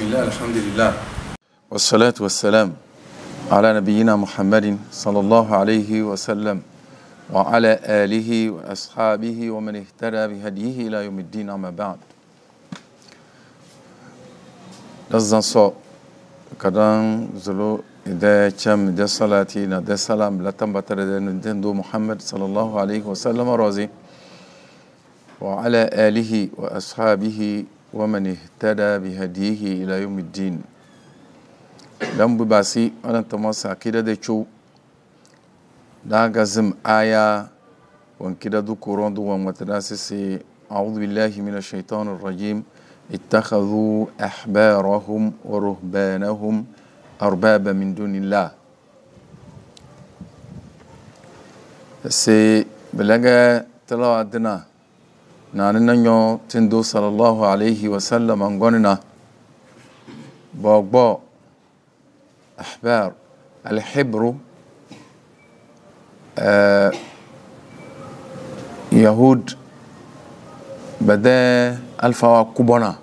بسم الله الحمد لله والصلاة والسلام على نبينا محمد صلى الله عليه وسلم وعلى آله وأصحابه ومن اهتدى بهديه إلى يوم الدين أما بعد لازم صو كدان زلو إذا كم دي صلاتي ندي سلام لتم دو محمد صلى الله عليه وسلم رازي وعلى آله وأصحابه ومن اهتدى بهديه الى يوم الدين دم بباسي انا تماسا كده ده شو دا غزم ايا وان كده دو قران دو اعوذ بالله من الشيطان الرجيم اتخذوا احبارهم ورهبانهم اربابا من دون الله سي بلغا تلو دنا nani nanyo tindu sallallahu alayhi wa sallam angonina bogbo ahbar alhibru آه يهود بدا الفا كوبونا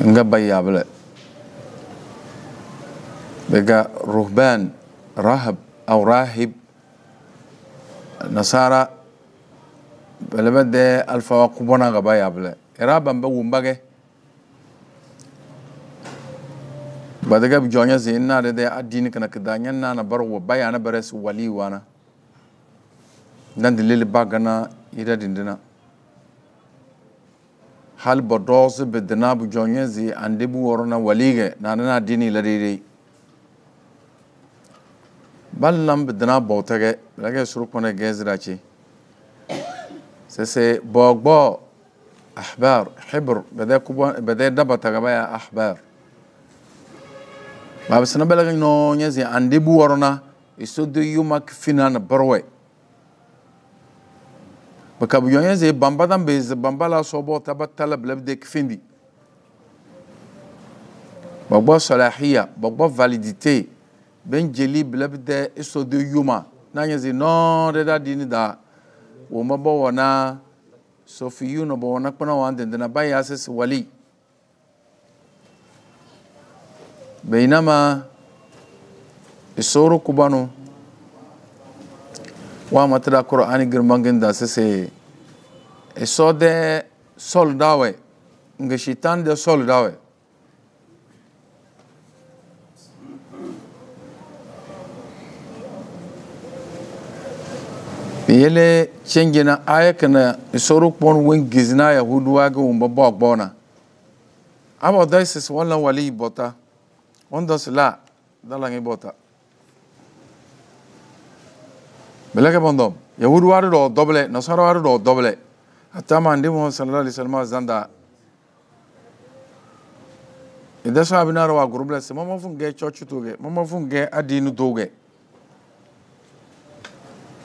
نغبا يابل بقى رهبان رهب او راهب نصارى bɛlɛbɛ dɛ alfa kubɔna gaba yablɛ ira bambɛ wumbagɛ gbadagɛ jɔnyɛ zin naade dɛ adini kana kida nyɛ nana bar wo bayana bare su wali wana dan dilili bagana ida dindina hal bɔdɔɔsi bidina bu jɔnyɛ zi ande bu wɔrɔna wali nana na dini la deidei bal lam bidina bɔutɛgɛ lagɛ suru kpɔnɛ gɛzira cɛ. sese boogboo axbaar xibr badee kubwa badee dabata gabaya axbaar babasina balaga no nyazi andi bu worona iso do yuma kfina na barwe baka bu nyazi bamba dan be bambala sobo tabatala blabde kfindi bagba salahiya bagba validité ben jeli blabde iso do yuma na nyazi no reda dini da wo mabɔ wɔna sofiyu no bɔ wɔna kpɛna wɔn dendena ba ya sisi wali bɛyinama isoro kubanu wa matara koro ani girmangin da sisi isɔ de sol dawe nga shitan de sol yele cengina aya kana isoru kpon wen gizina yahudu aga un babo agbona aba daisis wala wali bota onda sila dalangi bota belaka bondom yahudu waru do doble nasara waru do doble atama ndi mo sallallahu alaihi wasallam zanda ida sa abinara wa gurbla se mama fun ge church toge mama fun ge adinu toge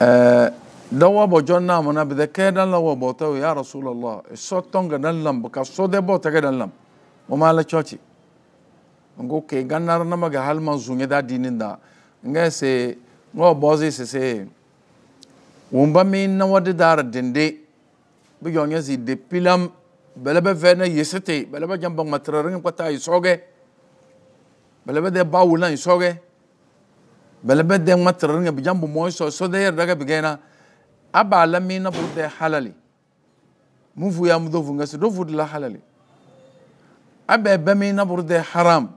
eh dawabo jonna mona bide kedan la wabo taw ya rasulullah so tonga dan lam ka so de bo tage dan lam mo mala chochi ngo ke gannar na maga hal man zunge da dinin da nga se ngo bozi se se wumba mi na wadi dar dinde bi yonye zi de pilam belebe vena yesete belebe jamba matrarin kwata isoge belebe de bawulan isoge belebe de matrarin e bi jambu moy so so de yar e daga bigena aba la mina bude halali muvu ya mdovu si dovu la halali abe bami na bude haram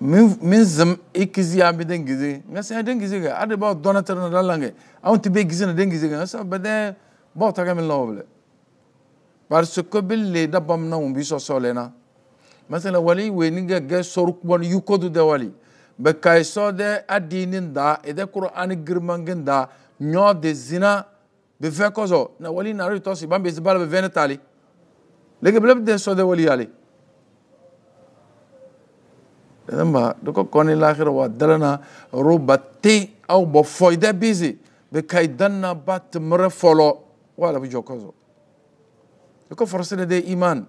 min zam ikizi ya biden gizi ngasi ya den gizi ga ade ba donateur na dalange awon tibe gizi na den gizi ga ngasi bade ba ta ga min lawble parce que bille dabam na umbi so solena masala wali we ni ga ga sorukbon yukodu de wali be kay so de adinin da e de qur'an girmangin da ɲɔ de zina be fɛn kɔsɔ na wali nari tɔ si ban be bala be vɛnɛ tali lege bele de sɔ de wali yali ma doko kɔni lahira wa dalana roba te aw bɔ fɔida bizi be kai danna ba temere fɔlɔ wala be jɔ kɔsɔ doko forosene de iman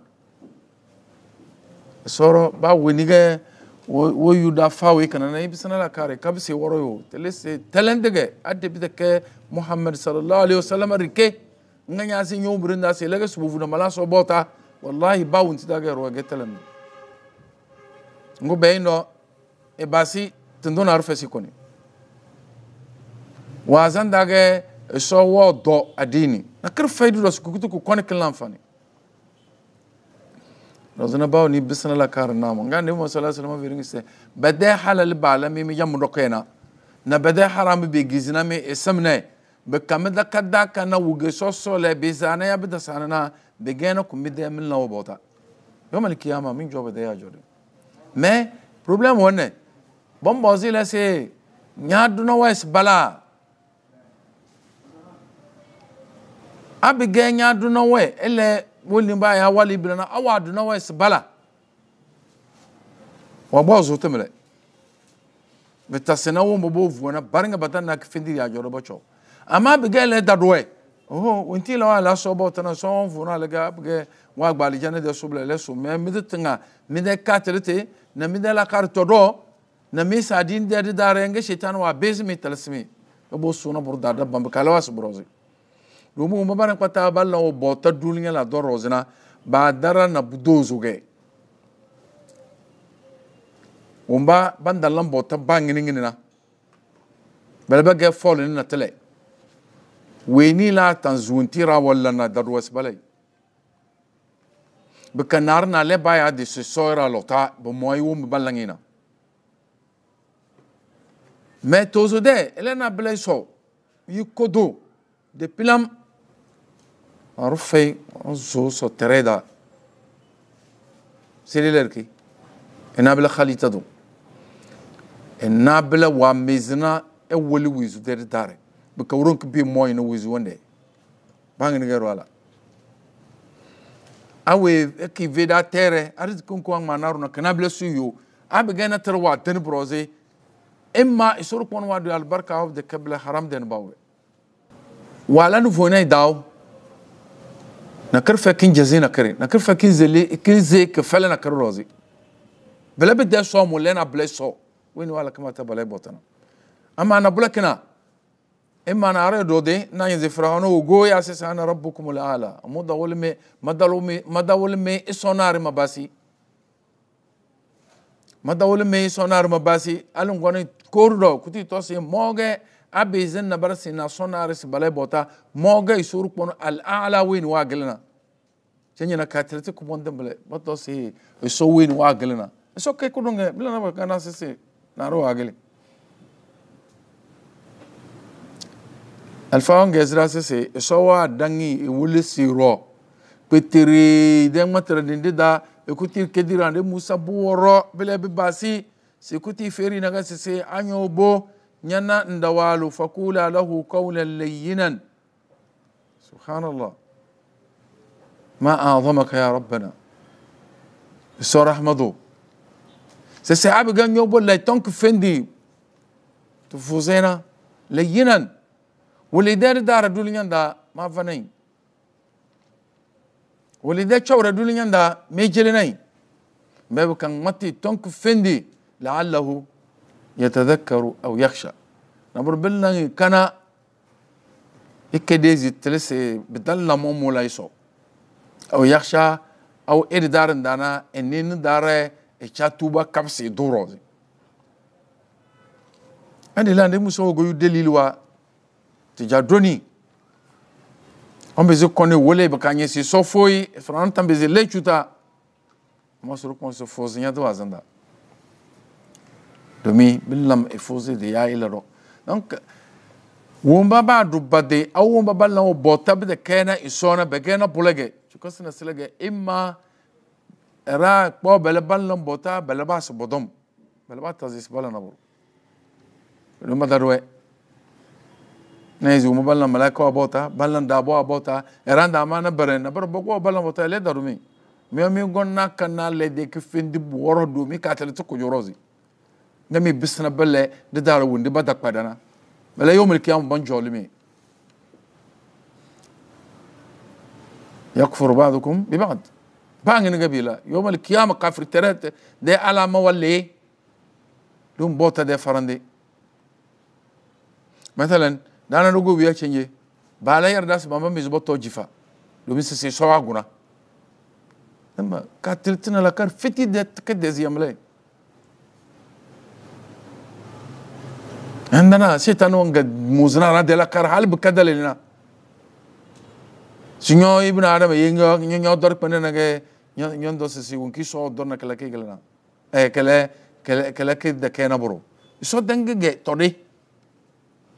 sɔrɔ ba wenigɛ wo yuda fawe kana na ibisa nala kare kabise woro yo telese telendege adde bide ke muhammad sallallahu alaihi wasallam rike nganya se nyo burinda se lege subuvu na malaso bota wallahi bawun tidaga ro ge telen ngo beino e basi tindona arfe zan wazan dage e so wo do adini na kir faydu do sukutu ko kone kilan fani razanabao ni bisna la karna mo ngande mo sallallahu alaihi wasallam firingi se bade halal balami mi yam dokena na bade haram be gizna me esamne be kamada kadda kana wuge soso le bizana ya bida sanana be gena kumide min lawo bota yom al qiyama min jobe de ya jodi mais problème wonne bon bozi la se nyaaduna wes bala abige nyaaduna we ele woni ba ya wali bilana awa do na wise bala wa bo zo temre beta sena wo mo bo vuona baringa bata na ke kfindi ya joro bo cho ama bi ga le da do e oh unti la la so bo tana so on na le ga bi ga wa gba gbali jana de so ble le so me mi de tinga mi de katrete na mi de la karto do na mi sa din de de da re renga shetan wa bezmi talsmi bo so na bur da da bam ka la wa so brozi Lumu umabana kwa tabala o bota dulinga la dorozina badara na budozuge. Umba banda lambota banginingini na. Balaba ge fallen na tele. Weni la tanzuntira wala na darwas balay. Bekanar na le baya de se soira lota bomoy um balangina. Mais tozode, elena blaiso, yikodo, de pilam arufay oo soo tereeda selilerki enabla khalitadu enabla waa mizna ewali wizu deri dare bikawron ki bi moyna wizu wande bangi niger wala awe ki veda tere ariz kun ko ma naruna kanabla suyo abigana tarwa den broze imma isur kon wadu albarka of the kabla haram den bawe wala nu fonai dawo na karfa kin jazi na kare na karfa kin zele kin ze ka fala na karo rozi bala bi da so mo lena bla so wani wala kama ta bala botana amma na bulakina imma na are dode na yin ze farano go ya se sana rabbukum al ala mu da wulme madalumi madawulme isonar mabasi madawulme isonar mabasi alun goni kordo kuti to se moge abe zen na bar sina sona res balai bota moga isur pon al a'la win wa gelna cenya na katrete ku bon dembele boto si so win wa gelna so ke ku donge bila na kana se se na ro wa gele alfa on gezra se se so dangi e si ro petere de matra de da ekuti kedira de musa buoro bele be basi sekuti feri na ga se se anyo bo ñana ndawalu faqula lahu qawlan لينا سبحان الله ما أعظمك يا ربنا السورة أحمدو سيسحاب جان يوبو لا تنك فندي تفوزينا لينا واللي دار دار دولي دا ما فنين واللي دار شاور دولي دا ميجلي بابو كان ماتي تنك فندي لعله يتذكر أو يخشى نبر بلنا كان إكديزي تلسي بدلنا مو لايسو أو يخشى أو إير دارن دانا إنين دارة إشاتوبا كبسي دوروزي أنا لا نمسو غيو دليلوا تجادوني an bɛ se kɔnɛ wele bɛ ka ɲɛsin sɔfoyi fana an tan bɛ se lɛcuta an b'a domin bilam ifose de ya ila ro donc wumba ba du bade aw wumba ba lan bo tabde kena isona begena bulege chukosna silege imma ra kpo bele ballan bota bele ba so bodom bele ba tazis bala nabur luma darwe نيزو مبلن ملاكو أبوتا بلن دابو أبوتا إيران داما نبرن نبر بقو بلن بوتا ليه دارومي ميو ميو قلنا كنا لديك فين دي بورو دومي كاتلتو كجوروزي نمي بسنا بلا ددار وندي بدا قدنا ملا يوم القيامة بنجولمي يكفر بعضكم ببعض بانغ قبيلة يوم القيامة كافر ترات دي على ما ولي دون بوتا دي فرندي مثلا دانا نقول بيا تشنجي بالا يرداس بابا مزبوط جفا دومي سي سوا غنا اما كاتلتنا لكار فتي دي تكدزي املاي عندنا سيت انون قد موزنا رادي لا كار حال بكذا لنا سينيو ابن ادم ينيو ينيو دور بنينا كي ينيو دوس سي ونكي سو دورنا كلا كي كلنا اي كلا كلا كلا كي دا كينا برو سو دنگ گه توري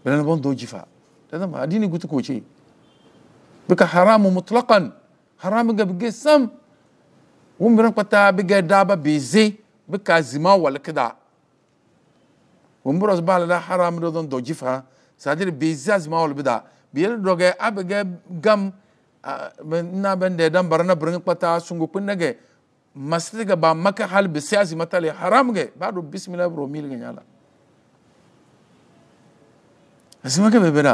بلن بون دو جفا دا ما ادي ني گوتو كوچي بك حرام مطلقا حرام گه بگه سم ومرن قتا بگه دابا بيزي بكازيما ولا كده ومبرز بالا لا حرام ردن دو جفها سادر بيزاز ما ول بدا بيل دوغه ابغه غم na bende dan barna bring pata sungu pinnage masriga ba maka hal bi siyasi matale haram ge ba do bismillah bro mil ge nyala asima ke bebeda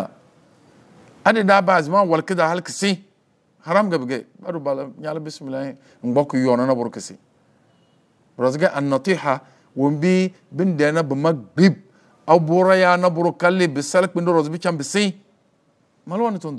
ade da ba azma wal kida hal kisi haram ge bege ba do bala nyala bismillah ngboku yona na bor kisi rozga an natiha wombi bin da na bama gbib abura ya na buru kalli bi salak bin doro zubi can bi sin malwa ni tun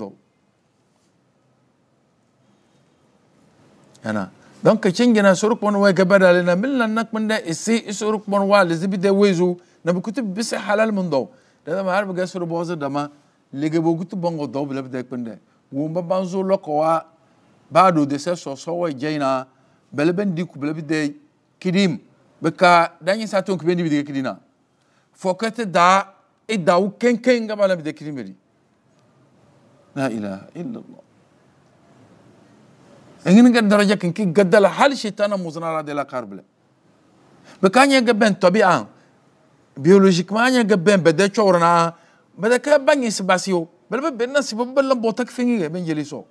yana don ka cin gina suruk wani wai gaba da lina min lan nak min da isi suruk wani wa lizibi da wezu na bi kutu bi sai halal min dau da zama har bi ga suru bozu da ma ligabo kutu bongo dau bi labi da kun da wumba banzo lokowa ba do de sai so so wai jaina belben diku bi labi da kidim beka danyi sa tonk bendi bidige kidina fokete da e da u kenken nga bala bi bidige kidimeri la ilaha illa allah engin ga daraja kin ki gaddala hal shaitana muzna ra de la karbla beka nya ga ben tobi an biologiquement nya ga ben bede chorna bede ka bangi sibasio bel be benna sibo bel botak fingi ga ben jeli so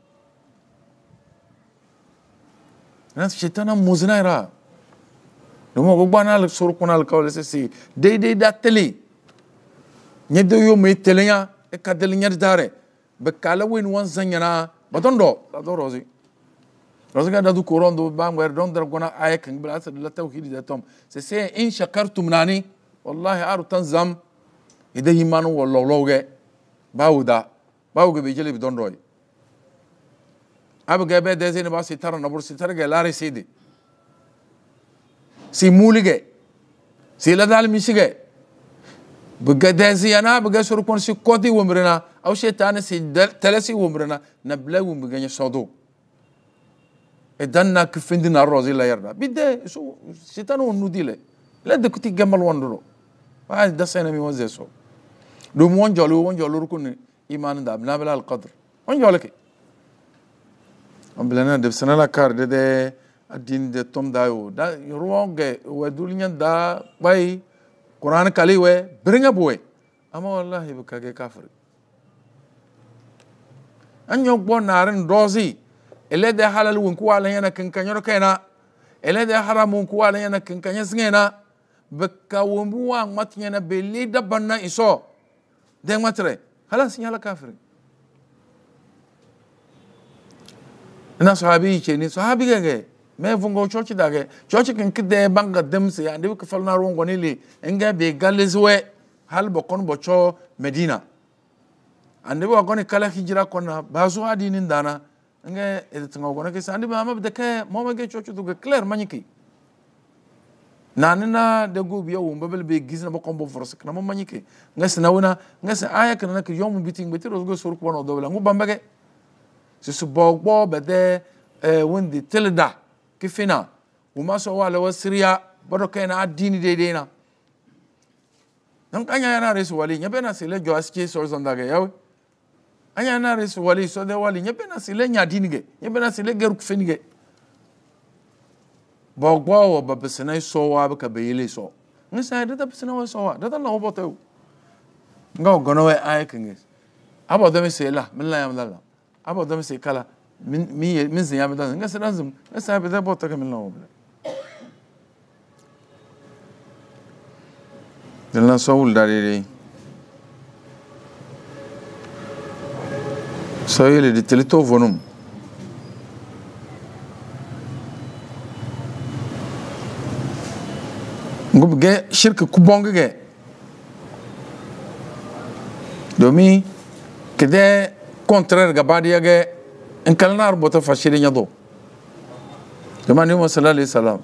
nas shaitana muzna ra domin gbogbo ana le soro kuna le kawo le sese deidei da tele nye de yo me tele nya e ka dele nya da re be kala wen wan zanya na baton do da do rozi rozi ga da du koron do ba ngwer don dar gona aye kan bila sa la tawhid da tom sese in shakartum nani wallahi aru tanzam ide himanu wallawloge bawda bawge be jele bi don doy abu ga be de zene ba sitara na bur sitara ga lare sidi simulige siladalmishige bigadaziyana bigasurukon si kodi wumrina aw shetane si tele si wumrina na bla wumbigenye sodo idan na kifindi na rozi la yarda bide so shetan wonudile la de kuti gamal wonduro ba da sena mi wonze so do mon jolu won jolu rukun iman da abna bla al qadr won jolake on bilana de sanala kar de de adin de tom da yo da ruwan wa dulinya da bai qur'an kali we bringa boy amma wallahi bu kage kafir an yo gbo narin dozi ele de halal won ku ala yana kan kan yoro kaina ele de haram won ku ala yana kan kan yasngena baka won bu wa matnya na beli da banna iso de matre halas yala kafir ina sahabi ke ni sahabi gege me vungo church dage church kin kide banga demse ya ndi ke falna ron goni le nga be galizwe hal bo kon bo cho medina andi bo goni kala hijra kon bazu hadi nin dana nga ede tungo goni ke andi ba mabde ke mo mage church du ge clear maniki nanina de go biya wo mbabel be gizna bo kombo force kana mo manyiki nga sina wona nga sa aya kana ke yom biting betiro go sur ko no dobla ngu bambage sisu bo gbo bede eh wendi telda ki fina wuma so wala wa siriya bado kena adini de dena nan kanya yana resu wali nyabe na sile jo aske so zonda ga yawe anya yana resu wali so de wali nyabe na sile nya dini ge nyabe na sile geru kufini ge bɔgbɔ wɔ ba bisina sɔwa bi ka bayele sɔ n sa da ta bisina wɔ sɔwa da ta na wɔ bɔtɔ yi nga wɔ gɔnɔ wɛ ayi kenge abɔ dɔmi se la mi la yam la la abɔ dɔmi se kala من 100 من زياده بدل الناس لازم لسه بدا بوتا كمان لو بلا لنا سول داري سويل دي تليتوفونوم ngub ge shirka ku bong ge domi kede contraire ga badiya ge إن كان النار متفشلين يضو كمان يوم صلى الله عليه وسلم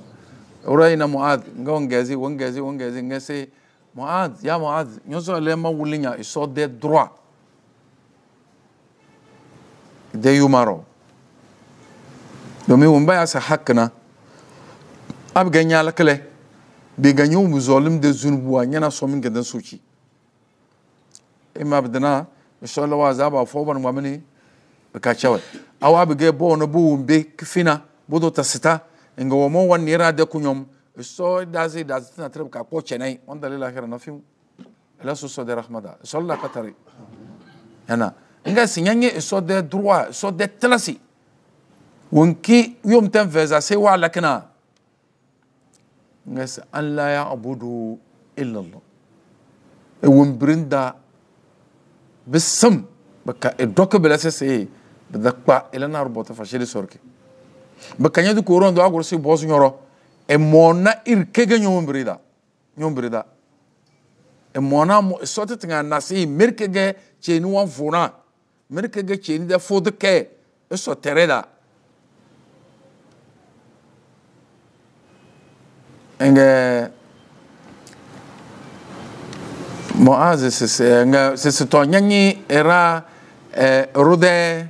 ورأينا معاذ نقول نجازي ونجازي ونجازي نجازي معاذ يا معاذ يوسف لما ولينا يصوت دي دروا دي يمارو domin wun baya sa hakina ab ganya lakale bi ganya mu zolim de zunubuwa yana so min gadan soci imma bidana inshallah wa zaba aw abigɛ bɔɔnɔ bo be fina bodo tasita nga wo mo wan nira de kunyom so dazi dazi tina treb ka ko chenai on dalila khira no fim ela so so de rahmada so la katari ana nga sinyanye so de droit so de tlasi wonki yom tan veza se wala kana nga sa an la ya abudu illa allah e won brinda bisam baka e dokke bela se bada kpa ila na rubuta fashili sorki bakanya du koron do agursi bosu nyoro e mona irkege nyombrida nyombrida e mona mo sote tinga nasi mirkege cheni wan funa mirkege cheni da fodke e so tereda enge moaze sese enge sese to nyanyi era eh, rude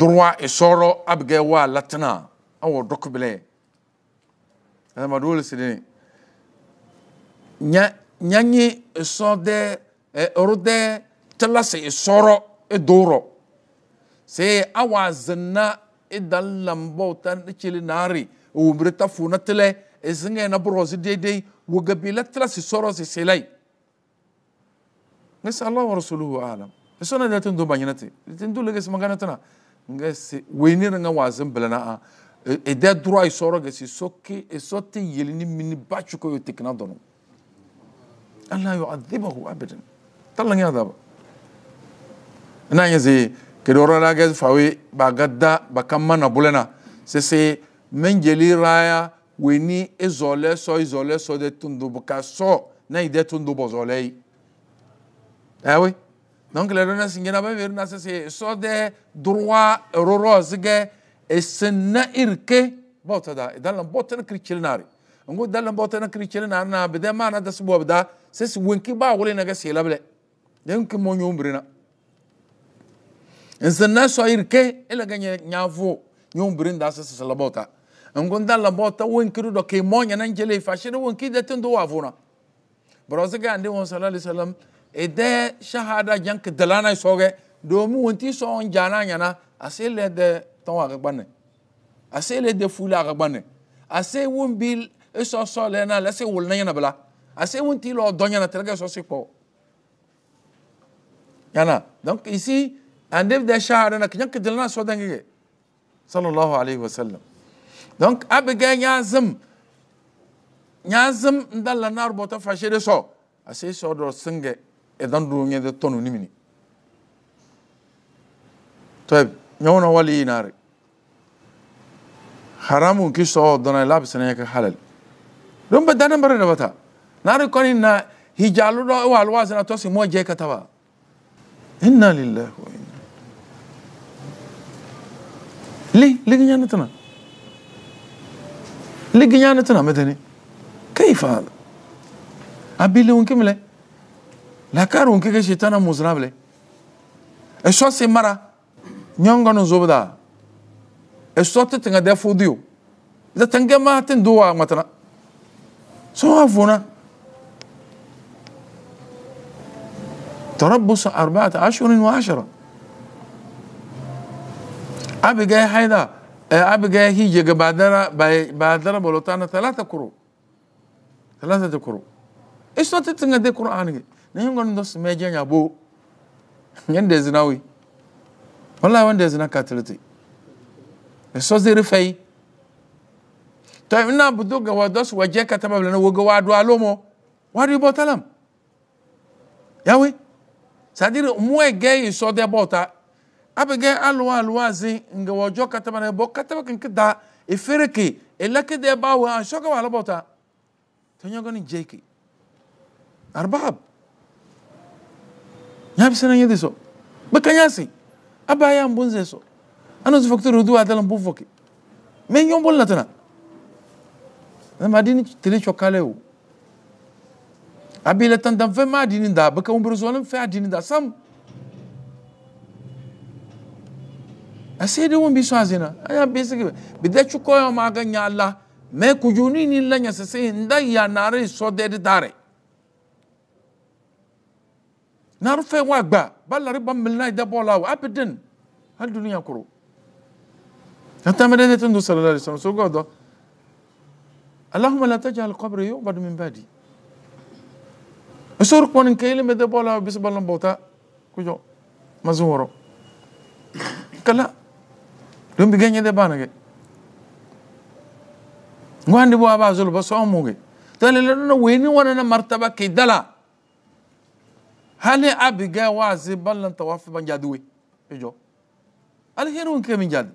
دروا إسورو أبجوا لتنا أو ركبلة أنا ما دول سيدني نيا نيا إسود أرود تلاس إسورو إدورو سي أوا زنا إدال لمبو تان إتشيلي ناري ومريتا فوناتلي إزنجي نبروزي دي دي وقبي لتلاس إسورو سي سيلي نسأل الله ورسوله أعلم إسونا دي تندو بانينتي دي تندو لغي سمانغانتنا nga se weyini na nga waazin bilana a e de droit isoro ga si soke e sote yelini mini bachu ko yotikna dono alla yu'adhibahu abadan tallan ya daba na yaze kedoro na ga fawe ba gadda ba kamma na bulena sese menjeli raya weni ezole so izole e so de tundu buka so na ide tundu bozole yi eh, Donc le rena singena ba ver na se so de droit rorozge e senna irke bota da dan la bota na krichelnari ngo dan la bota na krichelnari na be de mana da subo da se se wenki ba wole na ga se labele den ki monyo umbrina en senna so irke ele ga nyavo nyombrin da se se la bota ngo dan la bota wenki do ke monya na ngele fa shi do wenki de tendo avona brozga ande on sallallahu alaihi wasallam ede shahada jank dalana soge domu wonti so on jana nyana asele de ton wa asele de fula gbane ase won bil eso so le na lese wol na nyana bla ase wonti lo donya na telege so sipo yana donc ici un dev de shahada na jank dalana so dangege sallallahu alayhi wa donc abiga nyazim nyazim ndalla nar so ase so do singe edandurungede tonu nimini طيب يونا ولي ناري حرام كيش سو دنا لاب سنه يك حلال لون بدنا بره نبتا ناري كوني نا هجالو دو والواز نا توسي مو جي كتبا انا لله وانا لي لي جنتنا لي جنتنا مدني كيف medeni kayfa لون kimle la karo nkeke shetana muzrable eso se mara nyonga no zobda eso te tenga da fudio za tenga ma ten duwa matana so avuna تربص أربعة أشهر وعشرة أبي جاي حيدا أبي جاي هي بعدنا بعدنا بلوتانا ثلاثة كرو ثلاثة كرو de نتتنجد قرآن na nga ndosimejanya bo nyendenzi nawe wallahi wandenzi nakatiliti esoziri fei to ina buduga wa dos waje katama bilana woga wa adwa lomo wadu botalam yawe sadiri muwe ge iso de bota abege alwa alwa zi nga katama na bo katama elake de nyabisana yedi so bakanyasi abaya mbunze so ano zifakti rudu adala mbufoki men yombol natana nama adini tele chokale o abile tandan fe ma adini da baka umbro zolam fe adini da sam asede won bi so azina aya basic bidda chukoyo maga nyala me kujuni ni lanya sese nda ya nare so de dare نعرف واقبا بل ربا من لا دبولا ابدا الدنيا كرو انت مدينة تندو صلى الله عليه وسلم سوغودو اللهم لا تجعل قبري يعبد من بعدي اسور كون كيلم دبولا بس بلن بوتا كجو مزورو كلا دم بيغني دبانك ngwandi bo aba zulu baso amuge tale lana weni wana na martaba kidala hali Abigail waasi ballan tawaafi ban jaadi we ijo alherun kemin jaadi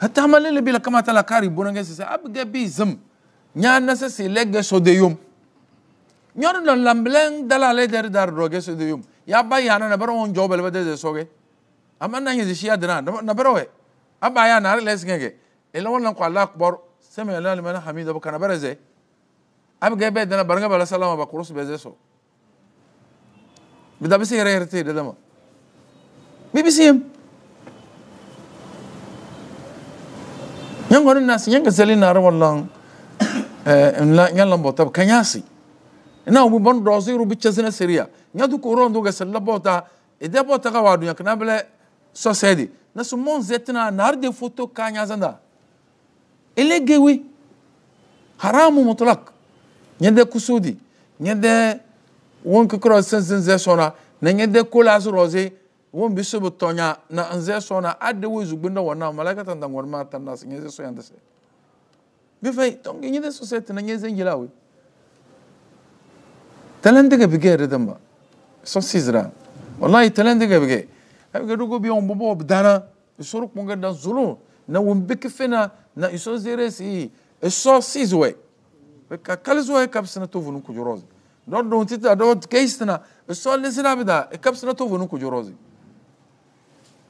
hatta hamalele bila kama tala kari bonange sise Abigail bi zam nyaana se se legge sode yom nyor non lamblen dala le der dar roge sode yom ya ba yana na baro on jobel ba de soge amma nan yezi shiya dana na baro we aba ya na les ngege ila e wannan ko Allah akbar sami Allah liman hamida bakana bareze Abigail be dana baranga bala salama ba kurus be zeso Bisa yara yartay dadama. BBCM. Yang orang nasi yang keseli nara walang eh, yang lambo tab kanyasi. Ina ubu ban dosi rubi chesina Syria. Nya du koron du gesel labo ta eh, ida bo ta kawadu nya kana bele sosedi. Na sumon zetna nar de foto kanya zanda. Ele gewi haramu mutlak. Nya de kusudi. de wun kikiro sinsin zɛ sɔnna na nyɛ de ko la sɔrɔse wun bi so bi tɔnya na n zɛ sɔnna a de wo zugbi na wɔna malaka tan tan wɔri ma tan na nyɛ zɛ sɔnya tɛ bi fɛ donc nyɛ de sɔsɛ tɛnɛ nyɛ zɛ yila o tɛlɛn bi kɛ yɛrɛ dɛ ma sɔ sizira walayi tɛlɛn bi kɛ a bi kɛ dogo bi yan bɔbɔ bi dana sori kun ka zolo na wun bi kife na na isɔ zere si isɔ sizwɛ ka kalizuwɛ ka bi sɛnɛ to vunu kujurɔ. Dɔn ti ta dɔn keis tena esɔl ne sina bi da ekaps na tovo nu kujo rozi.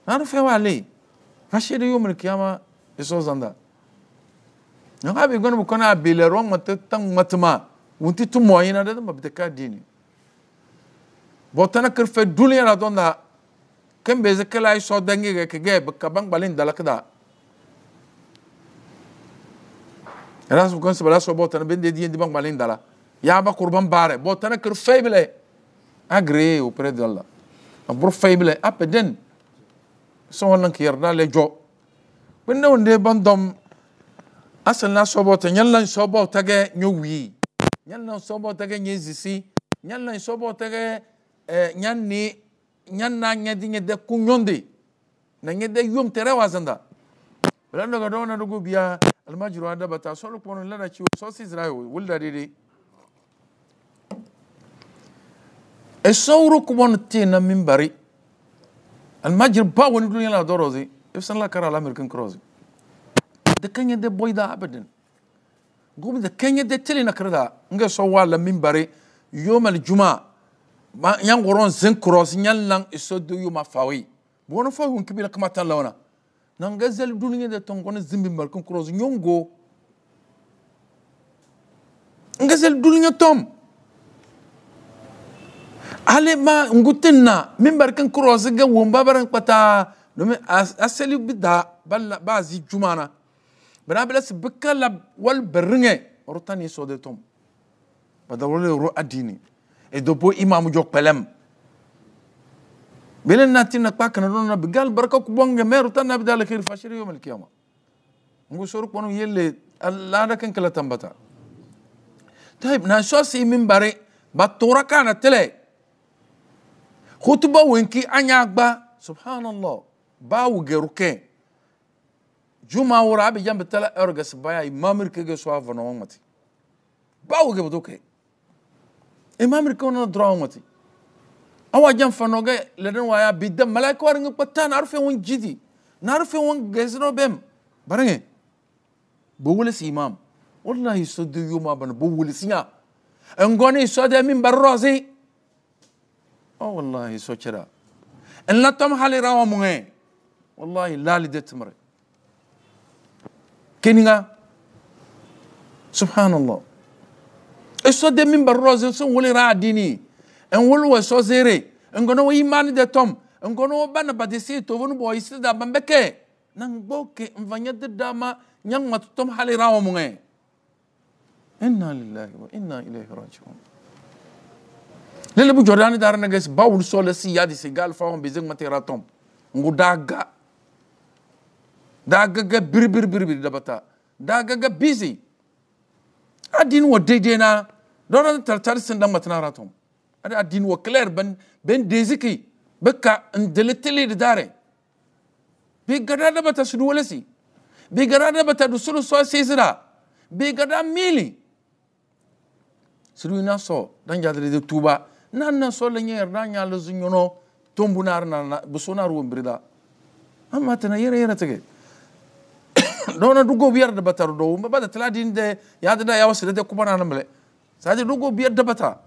Nanu fɛ wa le rashi de yom kiyama esɔ zanda. Nyɔnka bi gɔni bi kɔni a bele rɔ ŋmɛtɛ tan ŋmɛtɛma wunti tu mɔ yina de ma bi te ka diini. Bɔn tana kerfɛ duliya la dɔn da kan bai zaka lai so dangi ga kage baka ban balin dalaka da ras bu konsa bala so bota na bende di ndi ban balin dala yaba kurban bare botana ker faible agré auprès d'Allah abur faible apeden so wannan ki yarda le jo binne wonde bandom asal na so bota nyalla so bota ge nyowi nyalla so bota ge nyezisi nyalla so bota ge nyanni nyanna nyadi nyede kunyonde na nyede yom tere wazanda blan daga dona dugu biya almajiru adabata so lukwono lada ciwo so sizrayo wulda daidai esewuro kubbaa nu tii na min bare alimaajir baawu ni du nya la dɔroozi efisannaa kara alaamiri kun korozi daka n yedei boydaa abada gomenta daka n yedei telinakarraa nga esewu wa ala min bare yomani juma yangoro zen korozi nyalaan esewu di yoma fawii bukoo neefoo yuuna kibira kamata lawana na geza duu nya d tɔm kɔni zen bi ma korozi nyo ngo geza duu nya tɔm. hali ma ngutin na min barkin cross ga wumba baran kwata domin asali bida ba zi jumana bana bila su bika lab wal baringe rutani so de tom bada wala ro adini e do bo imam jo pelem bilen na tinna kwa kana don na bigal barka ku bonge me rutanna bidal khair fashir yawm al qiyamah ngu soru kono yelle alla da kan kala tambata tayib na so si min bare batura kana tele hutuba wenki anyagba subhanallah ba wugeruke juma wura abi jambe tala ergas baya imamir kege so avano ngati ba wuge bodoke imamir kono draw ngati awa jam fanoge leden waya bidda malaika war ngap tan arfe won jidi narfe won gezno bem barange bo wala si imam wallahi sodu yuma ban bo wala sinya ngoni sode min barrozi أو والله سوچرا ان تم حالي راو مغي والله لا لي دتمر كينغا سبحان الله إسو دي من بروز سن ولي را ديني إن ولو سو زيري إن كنو إيمان دي توم إن غنو بان بادسي توفن بو إسي دا نان بوكي إن فانيا دي داما نيان ما تم حالي راو مغي إنا لله وإنا إليه راجعون lele bu jordani dara nege ba wuli sole si ya di se gal fa on beze ŋmɛ tera ngu daga daga ga bir bir bir bir dabata daga ga busy adin wo de de na dona tar tar sin da ŋmɛtena ratom tɔm adi adini wɔ ben bɛn bɛn deziki bɛ ka n deli de dare bi gada dabata sudu wala si bi gada dabata du sulu so si sira bi gada mili sudu ina so, dan jadri de tuba nan na so lenye erna nyala zinyono tombunar na busonar wumbrida amma tana yere yere tege dona dugo biyar da batar do ba da taladin da ya da ya wasu da kuma nan bale sadi dugo biyar da bata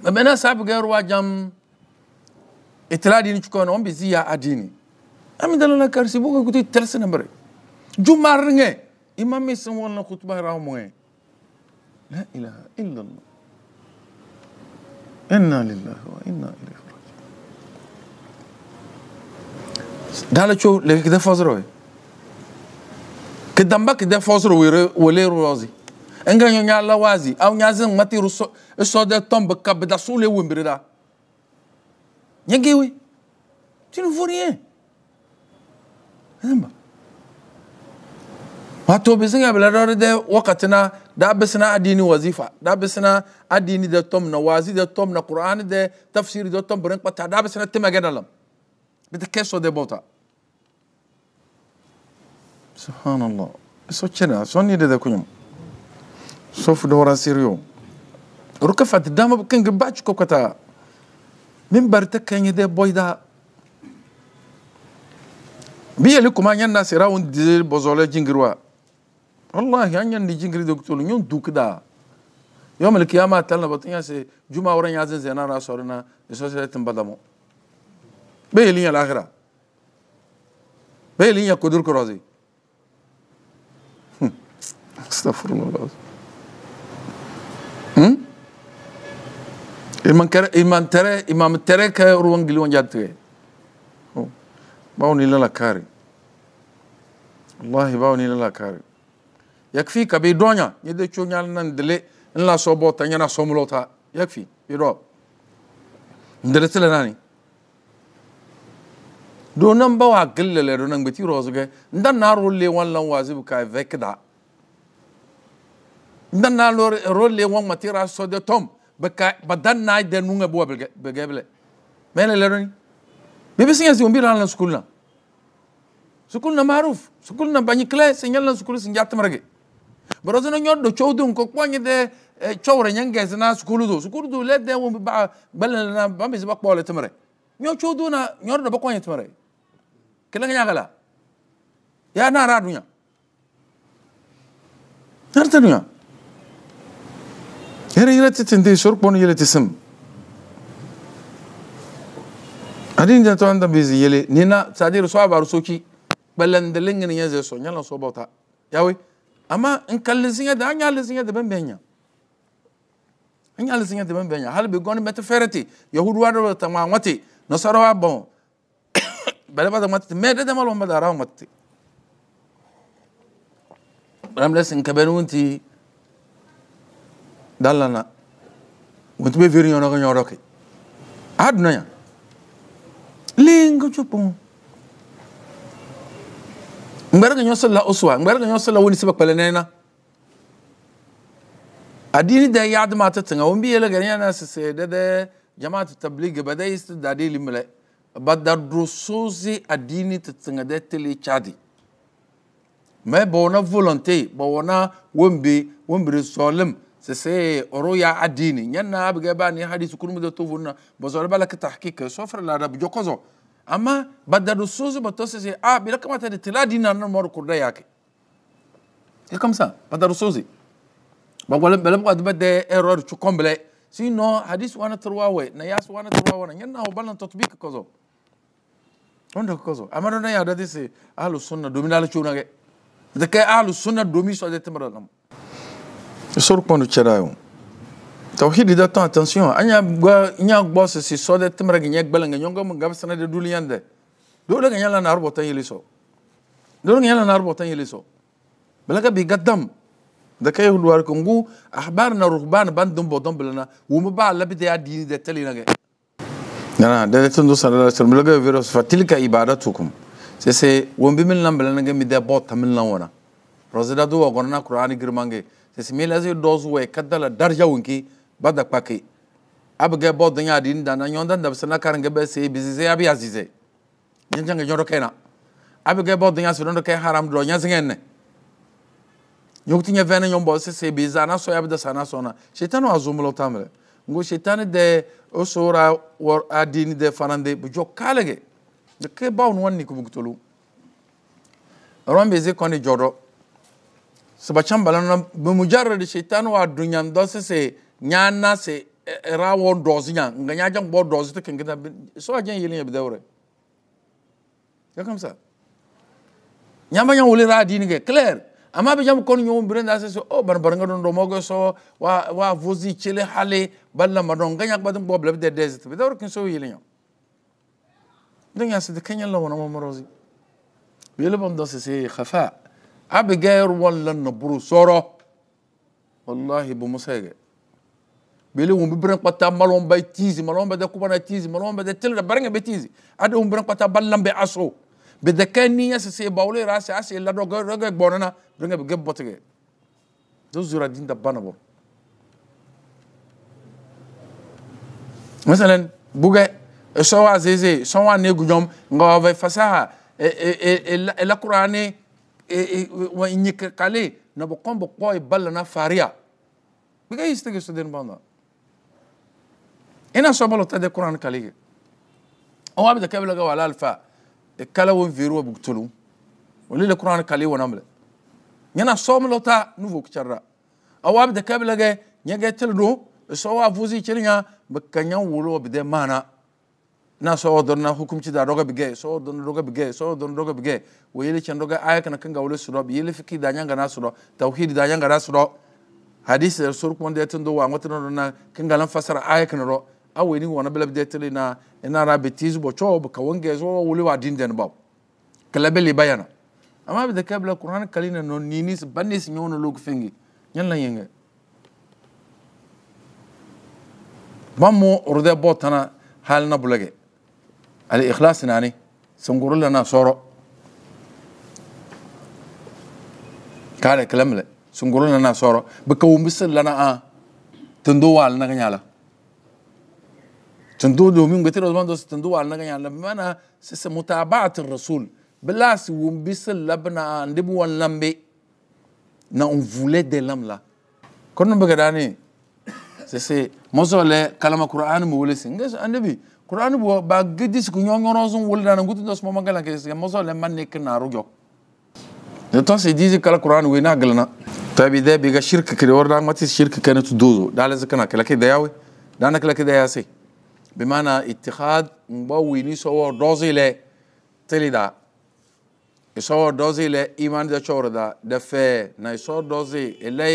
bamena sabu ga ruwa jam itiladin e chukon on bi ziya adini ami dalala karsi buga kuti telsa na bare jumarnge imam isan wala khutbah rahmo لا إله إلا الله إنا لله وإنا إليه راجعون ده شو لك ده فازر ايه كدامبك ده فازر وليه رازي انجا نيا لا وازي او نيا زين ماتي رسو سو ده تومب كاب ده سولي ومبردا نيجيوي Tu ne vois rien. Hamba. Wato bisin ya biladar da wakati دا بسنا اديني وظيفة دا بسنا اديني دا توم نوازي دا توم نقرآن دا تفسير دا توم برنق بطا دا بسنا تما جنالم بدا كيسو دا بوتا سبحان الله سو كنا سوني دا كنم سوف دورا سيريو ركفت دام بكنج باتش كوكتا من بارتك كان يدي بويدا بيه لكم عن ناس يراون دي بوزولي والله يعني اللي جنجري دكتور يوم دوك دا يوم القيامة تلنا بطنيا سي جمعة ورين يازن زينا راس ورنا يسوس يتم بدمو بي يا الآخرة بي لين قدر كرازي استغفر الله العظيم إمام كرا إمام ترى إمام ترى كأروان جلوان جاتوه ما هو نيلا كاري الله يباو نيلا كاري يكفيك بيدونيا يدي تشو نيالنا ندلي نلا صوبوتا نيانا صوملوتا يكفي يدو ندلت لناني دو نمبا وعقل لدو نمبا تي روزك ندن نارو اللي وان لن وازب كاي فكدا ندن نارو اللي وان ما تي راسو دي توم بكا بدن ناي دي نونغ بوا بقابل مالا لدوني بيبسين يزيون بيران لن سكولنا سكولنا معروف سكولنا باني كلاس سنجلنا سكول سنجات مرقي برازنا نيودو تشودون كوكواني ده تشورة ينجز ناس كولودو سكولودو لا ده وم بقى بلنا بمز بقى بقول تمرة نيو تشودونا نيودو بقواني تمرة كلنا يعلا يا نار الدنيا نار الدنيا هري هري تتندي شرب بون يلي تسم adin janto anda bizi yele nina sadiro so abaru soki balandelengene yaze so nyala so bota yawe amma in kallisin yadda an yi hallisin yadda ban benya an yi hallisin yadda ban benya hali bi goni mete fereti yahuduwa da ta ma wate nasarawa bon bale bata mate me da mal wamba da rawa mate ram lesin kaben wunti dallana wunti be viri nyono nyono ke aduna ya lingo chupon ŋmɛrɛgɛ nyɔ sɔlɔ la o sɔwa ŋmɛrɛgɛ nyɔ sɔlɔ woni sɛbɛ kpɛlɛ nɛɛna a diini dɛ yaadama a ti tiŋa o bi yɛlɛ gɛrɛ yɛna sise dɛdɛ jamaa ti tabili gɛbɛ dɛ yisi da de li mɛlɛ ba da duro soze a diini ti tiŋa dɛ tele caadi mɛ ba wɔna volonté ba wɔna wombe wombere zɔlim sise ɔro ya a diini nyɛ na a bi ni hadisi kurumi dɛ to vonu na ba zɔli ba la ki tahkik sɔfɛrɛ la ama badarusuzi batosese ah birakamatade tiladina nomoru kurda yake c'est comme ça error balabqadbade erreur Si no hadis wana turwawe na yas wana turwawana yanna ho balan tatbik kozo onda kozo amaro na yada disi ahlu sunna dominala cunage da kai ahlu sunna domi so de timralam sur kono charayo توحيد ذات تنسيون أني أبغى أني أبغى سيسي صادة تمرة غنيا قبل أن ينجع من قبل سنة دولي عنده دولة غنيا لا نار بوتان يليسو دولة غنيا لا نار بوتان يليسو بلغة بيقدم ذكاء الوارد كونغو أخبار نروبان بندم بدم بلنا ومبا على بدي أدين ذات لي نعه نعم ده تندو سنة الله سلم بلغة فيروس فتلك إبادتكم سيسي ومبيمل نام بلنا نعه مدي بوت تمل نوانا رزدادو أقولنا قرآن غير مانعه سيسي ميلازي دوزوه كدلا درجة ونكي bada kpake abge bo dunya din dana nyonda ndab sana karnge be se bizize abi azize nyanja nge nyoro kena abge bo dunya so ndo ke haram do nya zingenne nyokti nya vene nyombo se se bizana so yabda sana sona shetano azumulo tamre ngo shetani de osora war adini de fanande bu jokkalege de ke bawn wonni ko bugtolu rombe ze koni jodo sabacham balana be mujarrad shaitan wa dunyan do se se nyana se rawo dozi nya nga nya jan bo dozi te kinga so ajan yelin ya bidawre ya kamsa nyamba nya wole ra dini ke clair ama be jam kon nyom bire na se so o bar bar nga don do mogo so wa wa vozi chele hale balla ma don ganya badum bo blab de desert bidawre kin so yele nya ya nya se de kenya wona mo morozi bele bam do se se khafa abi gair wala nabru soro wallahi bu musage بيلو ببرن قطا مالون باي تيزي مالون بدا كوبانا تيزي مالون بدا تلر برن بي تيزي عدو مبرن قطا بلن بي اسو بدا كان ني اس سي باولي راس اس لا دوغ رغ بورنا برن بي جيب بوتغي دو زورا دين دا بانا مثلا بوغا سوا زيزي سوا ني غنوم غو في فسا ا ا ا القراني و ني كالي نبو كومبو كوي بلنا فاريا بيغي استغي سدين بانا ina so balo tade qur'an kaliya o abda kabla ga wala alfa e kala won viru bugtulu wali le qur'an kali wona mle nyana so ta nuvo kcharra o abda kabla ga nyaga tildo e so wa fuzi chirinya bakanya wulo bide mana na so don na hukumci da roga bige so don roga bige so don roga bige wo chan roga aya kana kanga wule suro yele fiki da na suro tauhid da na suro hadisi e sur kuma da tun wa na kanga lan fasara aya kana ro awo ni wana bela bide tele na ina ra betiz bo cho bo kawange zo wuli wa dinden bab kala beli bayana amma bide kabla qur'an kalina non ninis banis nyono log fengi nyalla yenga bamo urde botana halna bulage al ikhlas nani sanguru lana soro kare kalamle sanguru lana soro bakawumbis lana a tando wal na ganyala تندو دو مين قتير ودمان دوس تندو على نجني يعني على ما أنا سس متابعة الرسول بلاس ومبيسل لبنا نبوا ونلمي نا نعم فولي دي لم لا كنا بقراني سس مزولة كلام القرآن مولي سينجس أنبي القرآن بوا بعديس كنيان غرازون ولد أنا قلت دوس ما مقال كيس مزولة ما نيك نارو جو نتوس سيديز كلا القرآن وين أغلنا تابي طيب ده بيجا شرك كريور ده ما تيس شرك كأنه تدوزو ده لازم كنا كلا كده ياوي ده أنا كلا كده ياسي بمعنى اتخاذ مبوي ني دوزي لا تلي دا صور دوزي لا ايمان دا شور دا دفه ناي صور دوزي إلي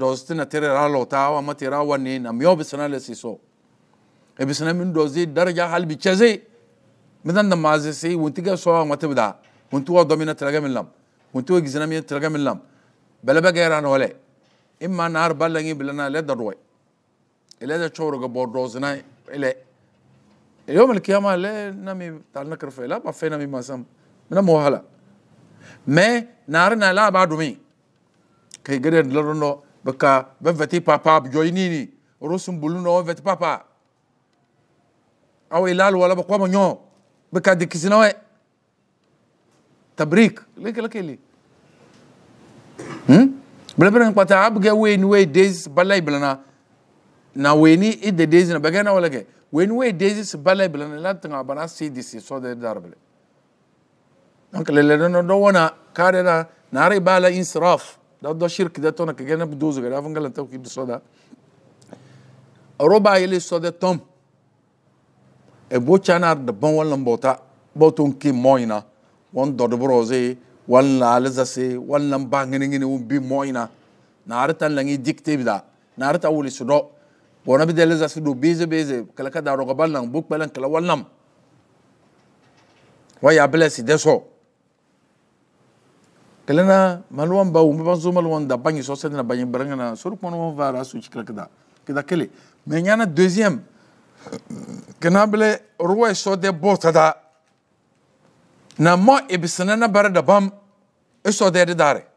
دوزتنا تري رالو تاوا ما تري تراوا ني نميو بسنا لسيسو إيه بسنا من دوزي درجة حال بيتشازي مدن ما سي ونتيجا سوى صور ما تبدا وانت وضع تلقى من لام ونتوى وجزنا من تلقى من لام بلا بقى يرانا ولا اما نار بلغي بلنا لا دروي لا دا شور قبور دوزنا ele يوم القيامه لي نامي تاع نكرف لا با في نامي ماسام منا مو هلا مي نارنا لا بعدومي كي غير لرنو بكا بفتي بابا بجوينيني روسم بولونو فت بابا او الال ولا بقوا منيو بكا ديكسنوي تبريك لك لك لي هم بلا بلا نقطع ابقى وين وين ديز بلاي بلنا ناويني إد ديزنا بعنا ولا كه وين وين ديزس بلا بلا نلات عن بنا سي دي سي صدر داربل نك للنا دوونا كارنا ناري بالا إنصراف ده ده شركة ده تونا كجنا بدوز غير أفنقل أنت وكيف صدا أوروبا يلي صدا توم أبو تشانار دبون ولا بوتا بوتون كي موينا وان دور بروزي وان لالزاسي وان لمبانغنيني وان بي موينا نارتان لنجي ديكتيب نارتا ولي صدو bona bi dele zasi do beze beze kala ka daro gabal nan buk balan kala walnam wa ya blesi deso kala na malwan ba umba zo malwan da banyi so sedna banyi baranga na sur kono won vara su ci kala kada kada kele me nyana deuxième kana bele roi so de botada na mo ibsana na bara da bam eso de dare